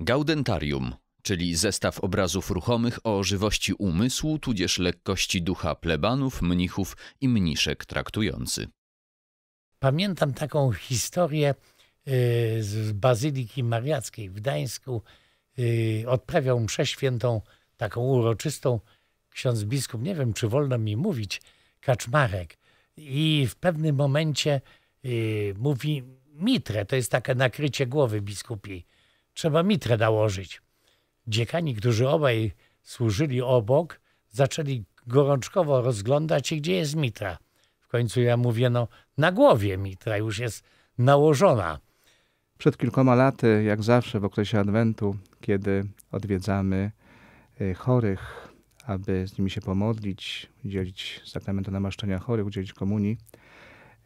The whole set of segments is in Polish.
Gaudentarium, czyli zestaw obrazów ruchomych o żywości umysłu tudzież lekkości ducha plebanów, mnichów i mniszek traktujący. Pamiętam taką historię y, z Bazyliki Mariackiej w Gdańsku. Y, odprawiał mszę świętą, taką uroczystą, ksiądz biskup, nie wiem czy wolno mi mówić, Kaczmarek. I w pewnym momencie y, mówi mitrę, to jest takie nakrycie głowy biskupiej trzeba mitrę nałożyć. Dziekani, którzy obaj służyli obok, zaczęli gorączkowo rozglądać się, gdzie jest mitra. W końcu ja mówię, no na głowie mitra już jest nałożona. Przed kilkoma laty, jak zawsze w okresie Adwentu, kiedy odwiedzamy y, chorych, aby z nimi się pomodlić, udzielić sakramentu namaszczenia chorych, udzielić komunii,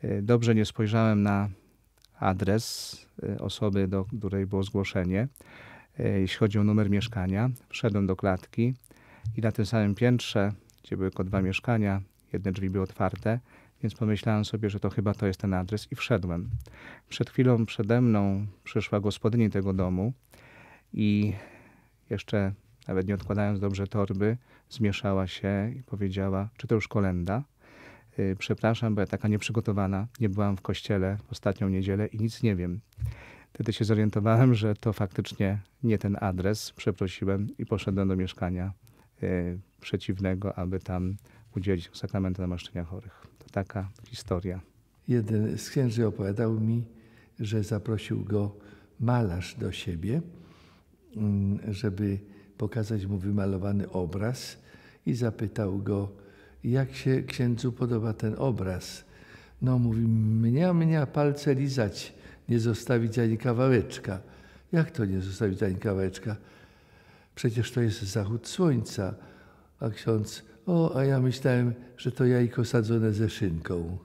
y, dobrze nie spojrzałem na adres y, osoby, do której było zgłoszenie. Y, jeśli chodzi o numer mieszkania, wszedłem do klatki i na tym samym piętrze, gdzie były tylko dwa mieszkania, jedne drzwi były otwarte, więc pomyślałem sobie, że to chyba to jest ten adres i wszedłem. Przed chwilą przede mną przyszła gospodyni tego domu i jeszcze, nawet nie odkładając dobrze torby, zmieszała się i powiedziała, czy to już kolenda? Y, przepraszam, bo ja taka nieprzygotowana, nie byłam w kościele w ostatnią niedzielę i nic nie wiem. Wtedy się zorientowałem, że to faktycznie nie ten adres. Przeprosiłem i poszedłem do mieszkania y, przeciwnego, aby tam udzielić sakramentu namaszczenia chorych. To taka historia. Jeden z księży opowiadał mi, że zaprosił go malarz do siebie, mm, żeby pokazać mu wymalowany obraz i zapytał go, jak się księdzu podoba ten obraz. No, mówi, mnie, mnie palce lizać, nie zostawić ani kawałeczka. Jak to nie zostawić ani kawałeczka? Przecież to jest zachód słońca. A ksiądz, o, a ja myślałem, że to jajko sadzone ze szynką.